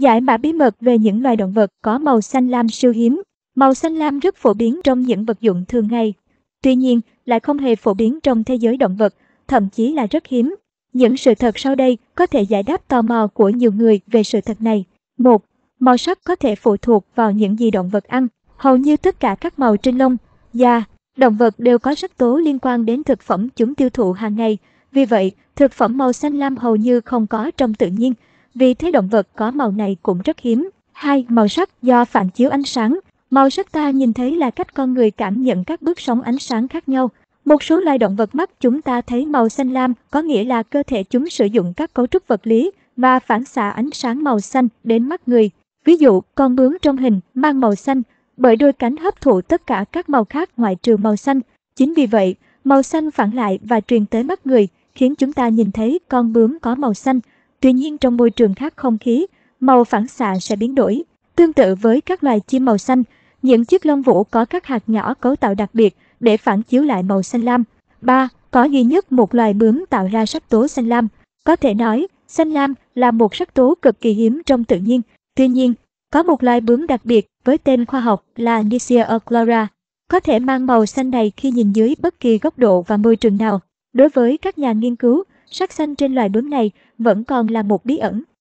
Giải mã bí mật về những loài động vật có màu xanh lam siêu hiếm. Màu xanh lam rất phổ biến trong những vật dụng thường ngày. Tuy nhiên, lại không hề phổ biến trong thế giới động vật, thậm chí là rất hiếm. Những sự thật sau đây có thể giải đáp tò mò của nhiều người về sự thật này. 1. Màu sắc có thể phụ thuộc vào những gì động vật ăn. Hầu như tất cả các màu trên lông, da, động vật đều có sắc tố liên quan đến thực phẩm chúng tiêu thụ hàng ngày. Vì vậy, thực phẩm màu xanh lam hầu như không có trong tự nhiên vì thế động vật có màu này cũng rất hiếm. Hai, màu sắc do phản chiếu ánh sáng. Màu sắc ta nhìn thấy là cách con người cảm nhận các bước sóng ánh sáng khác nhau. Một số loài động vật mắt chúng ta thấy màu xanh lam có nghĩa là cơ thể chúng sử dụng các cấu trúc vật lý mà phản xạ ánh sáng màu xanh đến mắt người. Ví dụ, con bướm trong hình mang màu xanh bởi đôi cánh hấp thụ tất cả các màu khác ngoại trừ màu xanh. Chính vì vậy, màu xanh phản lại và truyền tới mắt người, khiến chúng ta nhìn thấy con bướm có màu xanh. Tuy nhiên trong môi trường khác không khí, màu phản xạ sẽ biến đổi. Tương tự với các loài chim màu xanh, những chiếc lông vũ có các hạt nhỏ cấu tạo đặc biệt để phản chiếu lại màu xanh lam. 3. Có duy nhất một loài bướm tạo ra sắc tố xanh lam. Có thể nói, xanh lam là một sắc tố cực kỳ hiếm trong tự nhiên. Tuy nhiên, có một loài bướm đặc biệt với tên khoa học là Nicia oclora, có thể mang màu xanh này khi nhìn dưới bất kỳ góc độ và môi trường nào. Đối với các nhà nghiên cứu, sắc xanh trên loài bướm này vẫn còn là một bí ẩn.